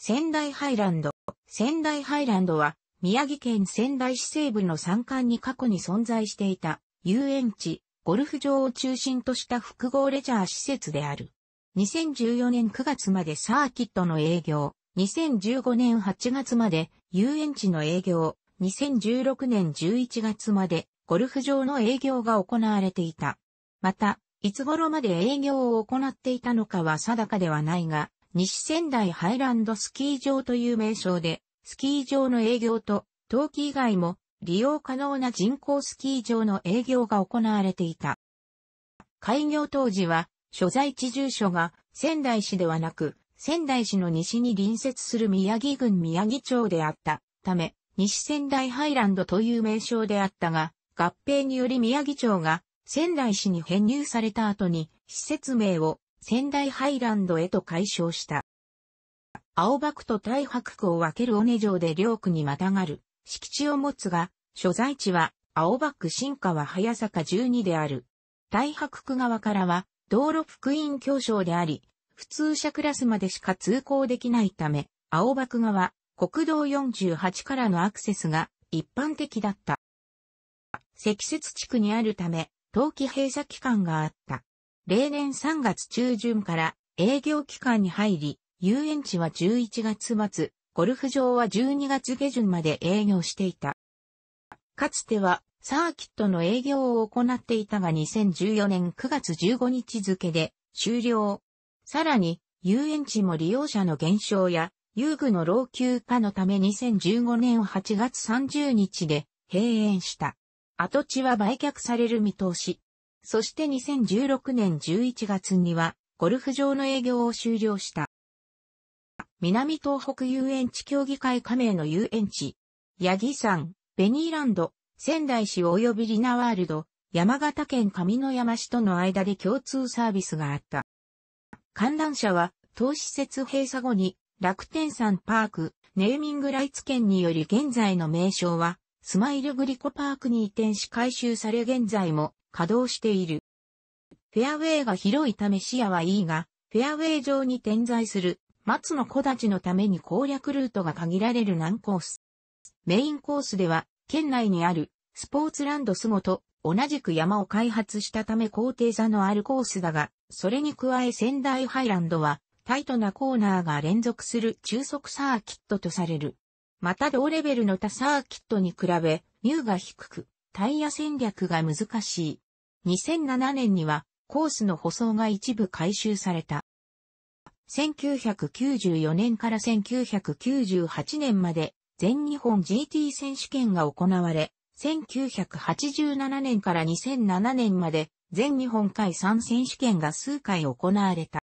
仙台ハイランド。仙台ハイランドは、宮城県仙台市西部の山間に過去に存在していた、遊園地、ゴルフ場を中心とした複合レジャー施設である。2014年9月までサーキットの営業、2015年8月まで遊園地の営業、2016年11月までゴルフ場の営業が行われていた。また、いつ頃まで営業を行っていたのかは定かではないが、西仙台ハイランドスキー場という名称で、スキー場の営業と、冬季以外も利用可能な人工スキー場の営業が行われていた。開業当時は、所在地住所が仙台市ではなく、仙台市の西に隣接する宮城郡宮城町であったため、西仙台ハイランドという名称であったが、合併により宮城町が仙台市に編入された後に施設名を仙台ハイランドへと改称した。青葉区と大白区を分ける尾根城で両区にまたがる敷地を持つが、所在地は青葉区新川早坂12である。大白区側からは道路副院協商であり、普通車クラスまでしか通行できないため、青葉区側、国道48からのアクセスが一般的だった。積雪地区にあるため、冬季閉鎖期間があった。例年3月中旬から営業期間に入り、遊園地は11月末、ゴルフ場は12月下旬まで営業していた。かつてはサーキットの営業を行っていたが2014年9月15日付で終了。さらに遊園地も利用者の減少や遊具の老朽化のため2015年8月30日で閉園した。跡地は売却される見通し。そして2016年11月には、ゴルフ場の営業を終了した。南東北遊園地協議会加盟の遊園地、八木山、ベニーランド、仙台市及びリナワールド、山形県上野山市との間で共通サービスがあった。観覧車は、当施設閉鎖後に、楽天山パーク、ネーミングライツ県により現在の名称は、スマイルグリコパークに移転し改修され現在も稼働している。フェアウェイが広いため視野はいいが、フェアウェイ上に点在する松の木立のために攻略ルートが限られる難コース。メインコースでは、県内にあるスポーツランドスゴと同じく山を開発したため高低差のあるコースだが、それに加え仙台ハイランドはタイトなコーナーが連続する中速サーキットとされる。また同レベルの他サーキットに比べ、ニューが低く、タイヤ戦略が難しい。2007年にはコースの舗装が一部改修された。1994年から1998年まで全日本 GT 選手権が行われ、1987年から2007年まで全日本海3選手権が数回行われた。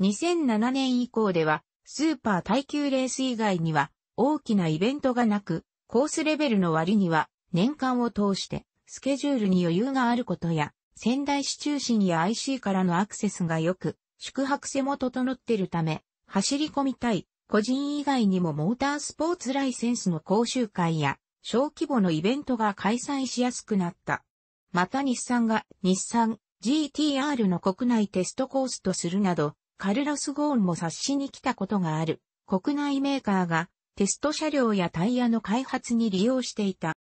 2007年以降ではスーパー耐久レース以外には大きなイベントがなく、コースレベルの割には年間を通してスケジュールに余裕があることや、仙台市中心や IC からのアクセスが良く、宿泊性も整っているため、走り込みたい、個人以外にもモータースポーツライセンスの講習会や、小規模のイベントが開催しやすくなった。また日産が日産 GTR の国内テストコースとするなど、カルロス・ゴーンも察しに来たことがある。国内メーカーがテスト車両やタイヤの開発に利用していた。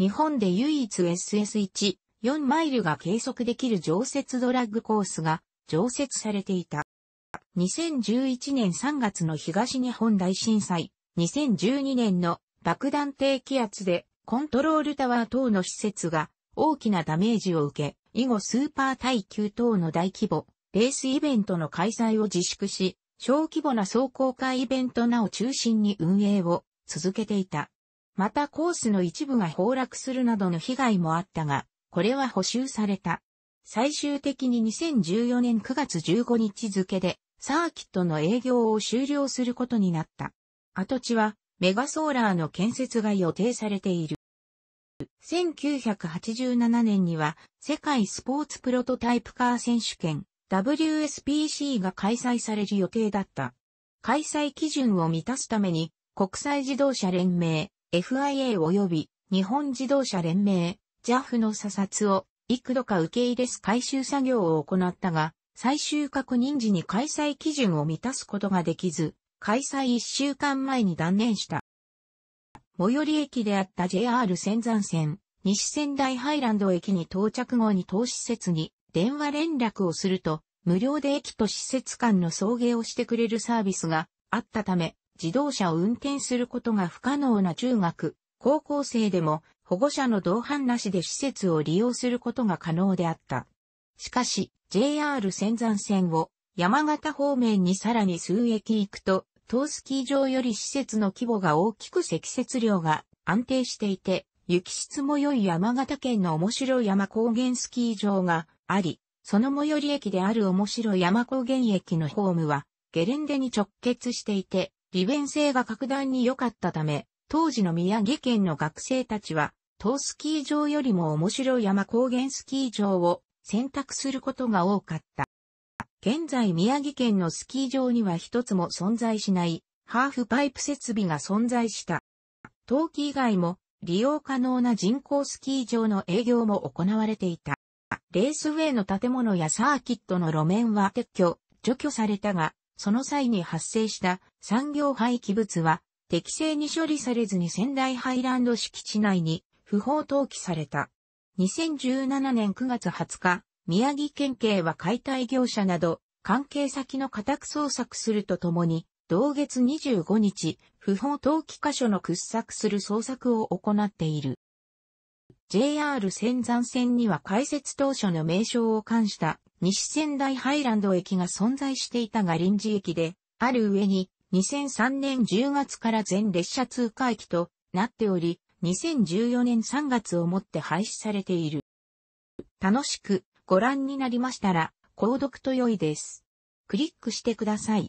日本で唯一 SS1、4マイルが計測できる常設ドラッグコースが常設されていた。2011年3月の東日本大震災、2012年の爆弾低気圧でコントロールタワー等の施設が大きなダメージを受け、以後スーパー耐久等の大規模、レースイベントの開催を自粛し、小規模な壮行会イベントなお中心に運営を続けていた。またコースの一部が崩落するなどの被害もあったが、これは補修された。最終的に2014年9月15日付で、サーキットの営業を終了することになった。跡地は、メガソーラーの建設が予定されている。1987年には、世界スポーツプロトタイプカー選手権、WSPC が開催される予定だった。開催基準を満たすために、国際自動車連盟、FIA 及び日本自動車連盟、JAF の査察を幾度か受け入れす回収作業を行ったが、最終確認時に開催基準を満たすことができず、開催一週間前に断念した。最寄り駅であった JR 仙山線、西仙台ハイランド駅に到着後に当施設に電話連絡をすると、無料で駅と施設間の送迎をしてくれるサービスがあったため、自動車を運転することが不可能な中学、高校生でも保護者の同伴なしで施設を利用することが可能であった。しかし、JR 仙山線を山形方面にさらに数駅行くと、ースキー場より施設の規模が大きく積雪量が安定していて、雪質も良い山形県の面白山高原スキー場があり、その最寄り駅である面白山高原駅のホームは、ゲレンデに直結していて、利便性が格段に良かったため、当時の宮城県の学生たちは、当スキー場よりも面白い山高原スキー場を選択することが多かった。現在宮城県のスキー場には一つも存在しないハーフパイプ設備が存在した。冬季以外も利用可能な人工スキー場の営業も行われていた。レースウェイの建物やサーキットの路面は撤去、除去されたが、その際に発生した産業廃棄物は適正に処理されずに仙台ハイランド敷地内に不法投棄された。2017年9月20日、宮城県警は解体業者など関係先の家宅捜索するとともに、同月25日、不法投棄箇所の掘削する捜索を行っている。JR 仙山線には開設当初の名称を冠した西仙台ハイランド駅が存在していたが臨時駅で、ある上に、2003年10月から全列車通過駅となっており、2014年3月をもって廃止されている。楽しくご覧になりましたら、購読と良いです。クリックしてください。